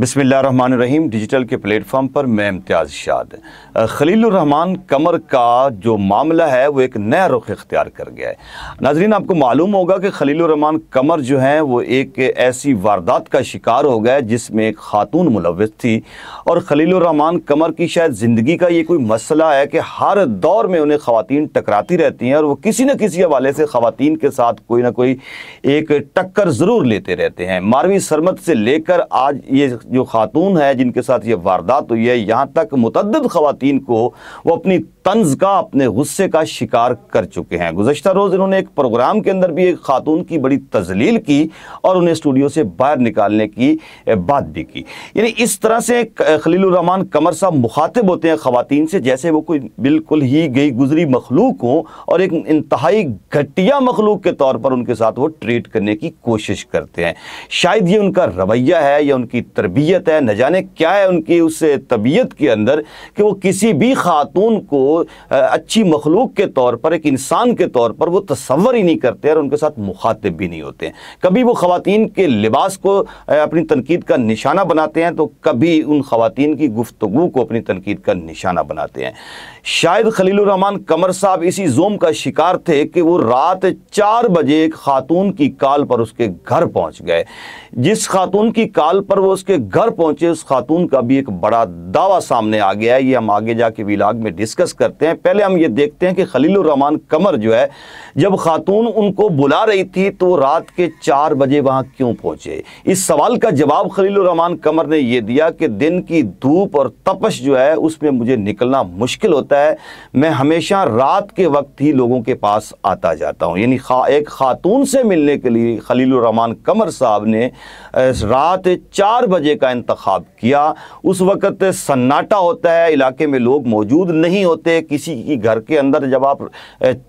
बसमीम डिजिटल के प्लेटफॉर्म पर मैं इम्तियाज़ शाद खलीलरहमान कमर का जो मामला है वो एक नया रुख इख्तियार कर गया है नाजरीन आपको मालूम होगा कि खलीलरहमान कमर जो हैं वो एक ऐसी वारदात का शिकार हो गया जिसमें एक ख़ातून मुलवस थी और खलीलरहमान कमर की शायद ज़िंदगी का ये कोई मसला है कि हर दौर में उन्हें ख़वान टकराती रहती हैं और वो किसी न किसी हवाले से ख़वान के साथ कोई ना कोई एक टक्कर ज़रूर लेते रहते हैं मारवी सरमत से लेकर आज ये जो खातून है जिनके साथ ये वारदात हुई है यहाँ तक मतदद खुवान को वो अपनी तंज का अपने गुस्से का शिकार कर चुके हैं गुजशत रोज़ इन्होंने एक प्रोग्राम के अंदर भी एक खातून की बड़ी तजलील की और उन्हें स्टूडियो से बाहर निकालने की बात भी की यानी इस तरह से खलीलरहमान कमर साहब मुखातिब होते हैं ख़वान से जैसे वो कोई बिल्कुल ही गई गुजरी मखलूक हो और एक इंतहाई घटिया मखलूक के तौर पर उनके साथ वो ट्रीट करने की कोशिश करते हैं शायद ये उनका रवैया है या उनकी तरबियत है न जाने क्या है उनकी उस तबीयत के अंदर कि वो किसी भी खातून को अच्छी मखलूक के तौर पर एक इंसान के तौर पर वो तस्वर ही नहीं करते और उनके साथ मुखातिब भी नहीं होते कभी वो ख़वान के लिबास को अपनी तनकीद का निशाना बनाते हैं तो कभी उन ख़वान की गुफ्तु को अपनी तनकीद का निशाना बनाते हैं शायद खलीलरहमान कमर साहब इसी जोम का शिकार थे कि वो रात चार बजे एक खातून की काल पर उसके घर पहुंच गए जिस खातून की काल पर वो उसके घर पहुंचे उस खातून का भी एक बड़ा दावा सामने आ गया ये हम आगे जाके विलाग में डिस्कस कर करते हैं पहले हम ये देखते हैं कि खलील रहमान कमर जो है जब खातून उनको बुला रही थी तो रात के चार बजे वहाँ क्यों पहुँचे इस सवाल का जवाब खलील रहमान कमर ने यह दिया कि दिन की धूप और तपश जो है उसमें मुझे निकलना मुश्किल होता है मैं हमेशा रात के वक्त ही लोगों के पास आता जाता हूँ यानी खा, एक खातून से मिलने के लिए खलील रहमान कमर साहब ने रात चार बजे का इंतखब किया उस वक़्त सन्नाटा होता है इलाके में लोग मौजूद नहीं होते से किसी की घर के अंदर जब आप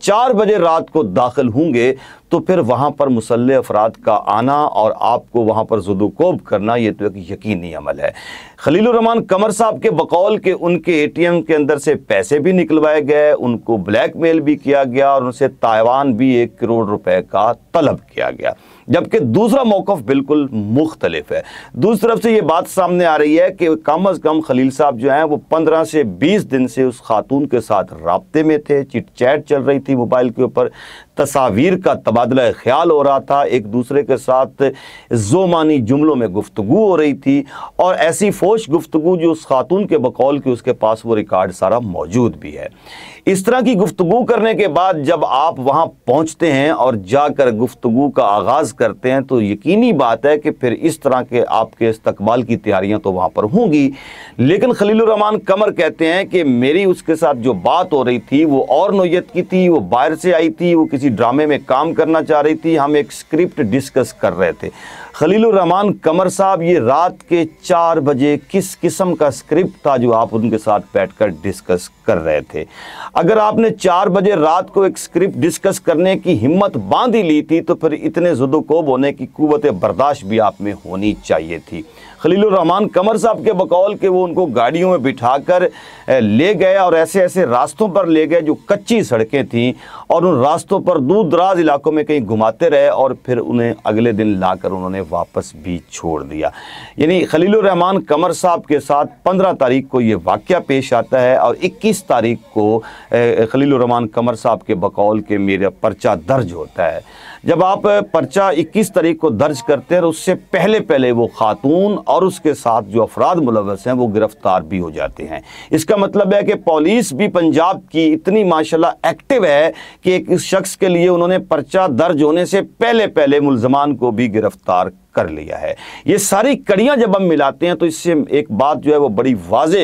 चार बजे रात को दाखिल होंगे तो फिर वहाँ पर मुसल अफराद का आना और आपको वहाँ पर जदोकोब करना ये तो एक यकीनी अमल है खलीलुरहमान कमर साहब के बकौल के उनके एटीएम के अंदर से पैसे भी निकलवाए गए उनको ब्लैकमेल भी किया गया और उनसे ताइवान भी एक करोड़ रुपए का तलब किया गया जबकि दूसरा मौकफ बिल्कुल मुख्तलिफ है दूसरी तरफ से ये बात सामने आ रही है कि कम अज़ कम खलील साहब जो हैं वो पंद्रह से बीस दिन से उस खातून के साथ रबते में थे चिट चैट चल रही थी मोबाइल के ऊपर तस्वीर का तबादला ख्याल हो रहा था एक दूसरे के साथ जोमानी जुमलों में गुफ्तु हो रही थी और ऐसी फोश गुफ्तु जो उस खातून के बकौल की उसके पास वो रिकॉर्ड सारा मौजूद भी है इस तरह की गुफ्तु करने के बाद जब आप वहाँ पहुँचते हैं और जाकर गुफ्तु का आगाज़ करते हैं तो यकीनी बात है कि फिर इस तरह के आपके इस्तकबाल की तैयारियाँ तो वहाँ पर होंगी लेकिन खलीलरहमान कमर कहते हैं कि मेरी उसके साथ जो बात हो रही थी वो और नोयत की थी वो बाहर से आई थी वो किसी किसी ड्रामे में काम करना चाह रही थी हम एक स्क्रिप्ट डिस्कस कर रहे थे रहमान कमर साहब ये रात के चार बजे किस किस्म का स्क्रिप्ट था जो आप उनके साथ बैठकर डिस्कस कर रहे थे अगर आपने चार बजे रात को एक स्क्रिप्ट डिस्कस करने की हिम्मत बांध ही ली थी तो फिर इतने जुदोकोब होने की कुत बर्दाश्त भी आप में होनी चाहिए थी रहमान कमर साहब के बकौल के वो उनको गाड़ियों में बिठाकर ले गए और ऐसे ऐसे रास्तों पर ले गए जो कच्ची सड़कें थीं और उन रास्तों पर और दूर दराज इलाकों में कहीं घुमाते रहे और फिर उन्हें अगले दिन लाकर उन्होंने वापस भी छोड़ दिया यानी खलीलरहमान कमर साहब के साथ पंद्रह तारीख को ये वाक्य पेश आता है और इक्कीस तारीख को खलीलरहमान कमर साहब के बकौल के मेरा पर्चा दर्ज होता है जब आप पर्चा 21 तारीख को दर्ज करते हैं तो उससे पहले पहले वो खातून और उसके साथ जो अफराद मुलवस हैं वो गिरफ्तार भी हो जाते हैं इसका मतलब है कि पुलिस भी पंजाब की इतनी माशाल्लाह एक्टिव है कि एक शख्स के लिए उन्होंने पर्चा दर्ज होने से पहले पहले मुलजमान को भी गिरफ्तार कर लिया है ये सारी कड़ियाँ जब हम मिलाते हैं तो इससे एक बात जो है वो बड़ी वाज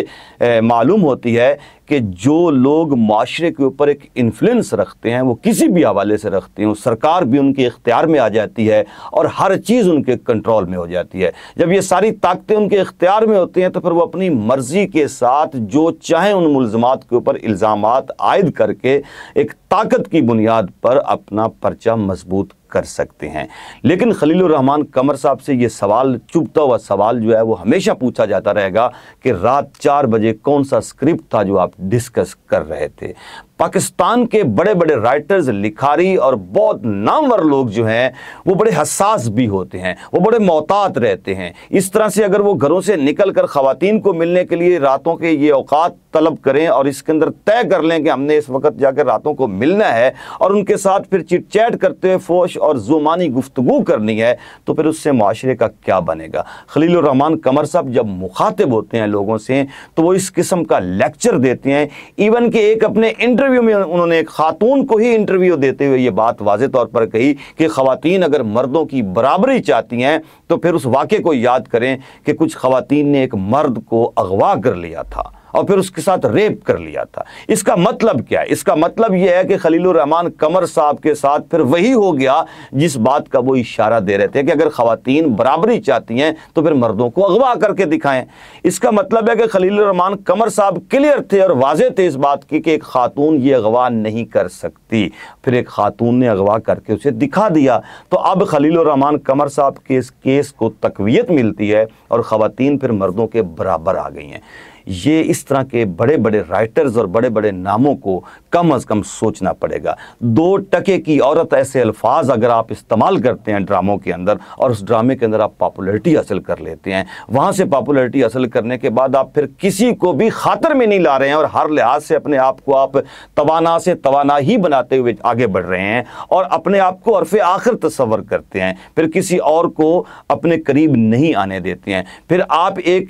मालूम होती है कि जो लोग माशरे के ऊपर एक इन्फ्लुएंस रखते हैं वो किसी भी हवाले से रखते हैं सरकार भी उनके इख्तियार में आ जाती है और हर चीज़ उनके कंट्रोल में हो जाती है जब ये सारी ताकतें उनके इख्तियार में होती हैं तो फिर वो अपनी मर्ज़ी के साथ जो चाहें उन मुलजमत के ऊपर इल्ज़ाम आयद करके एक ताकत की बुनियाद पर अपना पर्चा मजबूत कर सकते हैं लेकिन खलीलरहमान कमर साहब से ये सवाल चुभता हुआ सवाल जो है वो हमेशा पूछा जाता रहेगा कि रात चार बजे कौन सा स्क्रिप्ट था जो आप डिस्कस कर रहे थे पाकिस्तान के बड़े बड़े राइटर्स लिखारी और बहुत नामवर लोग जो हैं वो बड़े हसास भी होते हैं वो बड़े मोहतात रहते हैं इस तरह से अगर वो घरों से निकल कर ख़वान को मिलने के लिए रातों के ये अवकात तलब करें और इसके अंदर तय कर लें कि हमने इस वक्त जाकर रातों को मिलना है और उनके साथ फिर चिट चैट करते हुए फोश और जुमानी गुफ्तु करनी है तो फिर उससे माशरे का क्या बनेगा खलील रहमान कमर साहब जब मुखातिब होते हैं लोगों से तो वो इस किस्म का लेक्चर देते हैं इवन कि एक अपने इंटरव्यू इंटरव्यू में उन्होंने एक खातून को ही इंटरव्यू देते हुए ये बात वाजे तौर पर कही कि खातन अगर मर्दों की बराबरी चाहती हैं तो फिर उस वाक्य को याद करें कि कुछ खातन ने एक मर्द को अगवा कर लिया था और फिर उसके साथ रेप कर लिया था इसका मतलब क्या है इसका मतलब यह है कि खलील रहमान कमर साहब के साथ फिर वही हो गया जिस बात का वो इशारा दे रहे थे कि अगर खातन बराबरी चाहती हैं तो फिर मर्दों को अगवा करके दिखाएं इसका मतलब है कि खलील रहमान कमर साहब क्लियर थे और वाजे थे इस बात की कि एक खातून ये अगवा नहीं कर सकती फिर एक खातून ने अगवा करके उसे दिखा दिया तो अब खलील रहमान कमर साहब के इस केस को तकवीत मिलती है और खातन फिर मर्दों के बराबर आ गई हैं ये इस तरह के बड़े बड़े राइटर्स और बड़े बड़े नामों को कम अज़ कम सोचना पड़ेगा दो टके की औरत ऐसे अल्फाज अगर आप इस्तेमाल करते हैं ड्रामों के अंदर और उस ड्रामे के अंदर आप पॉपुलरिटी हासिल कर लेते हैं वहां से पॉपुलरिटी हासिल करने के बाद आप फिर किसी को भी खातर में नहीं ला रहे हैं और हर लिहाज से अपने आप को आप तोाना से तोाना ही बनाते हुए आगे बढ़ रहे हैं और अपने आप को अरफे आखिर तस्वर करते हैं फिर किसी और को अपने करीब नहीं आने देते हैं फिर आप एक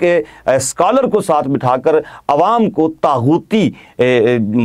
स्कॉलर को साथ बिठा उठाकर अवाम को तागूती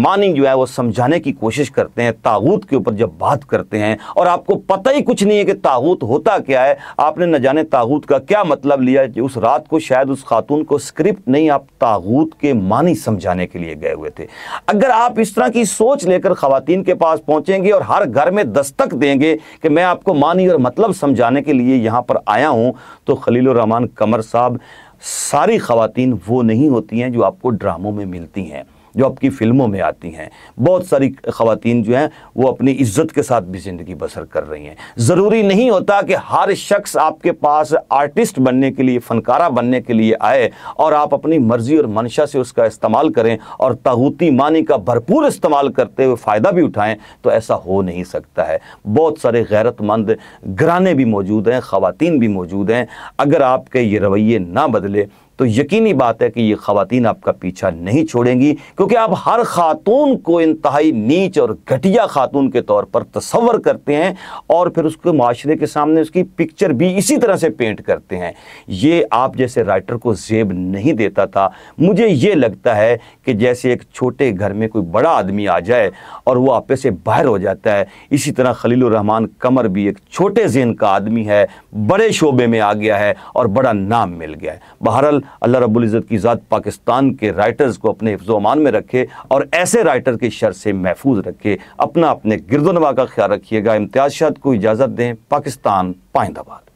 मानी जो है वो समझाने की कोशिश करते हैं तागूत के ऊपर जब बात करते हैं और आपको पता ही कुछ नहीं है कि तागूत होता क्या है आपने न जाने तागूत का क्या मतलब लिया उस रात को शायद उस खातून को स्क्रिप्ट नहीं आप तागूत के मानी समझाने के लिए गए हुए थे अगर आप इस तरह की सोच लेकर खातन के पास पहुंचेंगे और हर घर में दस्तक देंगे कि मैं आपको मानी और मतलब समझाने के लिए यहां पर आया हूं तो खलील रहमान कमर साहब सारी खातन वो नहीं होती हैं जो आपको ड्रामों में मिलती हैं जो आपकी फ़िल्मों में आती हैं बहुत सारी खातन जो हैं वो अपनी इज़्ज़त के साथ भी ज़िंदगी बसर कर रही हैं ज़रूरी नहीं होता कि हर शख्स आपके पास आर्टिस्ट बनने के लिए फ़नकारा बनने के लिए आए और आप अपनी मर्ज़ी और मंशा से उसका इस्तेमाल करें और ताहूती मानी का भरपूर इस्तेमाल करते हुए फ़ायदा भी उठाएँ तो ऐसा हो नहीं सकता है बहुत सारे गैरतमंद घराने भी मौजूद हैं ख़वातीन भी मौजूद हैं अगर आपके ये रवैये ना बदले तो यकीनी बात है कि ये खातन आपका पीछा नहीं छोड़ेंगी क्योंकि आप हर खातून को इंतहाई नीच और घटिया खातून के तौर पर तस्वर करते हैं और फिर उसके माशरे के सामने उसकी पिक्चर भी इसी तरह से पेंट करते हैं ये आप जैसे राइटर को जेब नहीं देता था मुझे ये लगता है कि जैसे एक छोटे घर में कोई बड़ा आदमी आ जाए और वो आपे से बाहर हो जाता है इसी तरह खलीलरहमान कमर भी एक छोटे जेन का आदमी है बड़े शोबे में आ गया है और बड़ा नाम मिल गया है बहरहाल अल्लाह रब्बुल इज़्ज़त की ज़ात पाकिस्तान के राइटर्स को अपने हिफ्ज़ अमान में रखे और ऐसे राइटर के शर से महफूज रखे अपना अपने गिरदोनवा का ख्याल रखिएगा इम्तियाज़ शाह को इजाज़त दें पाकिस्तान पाइंदाबाद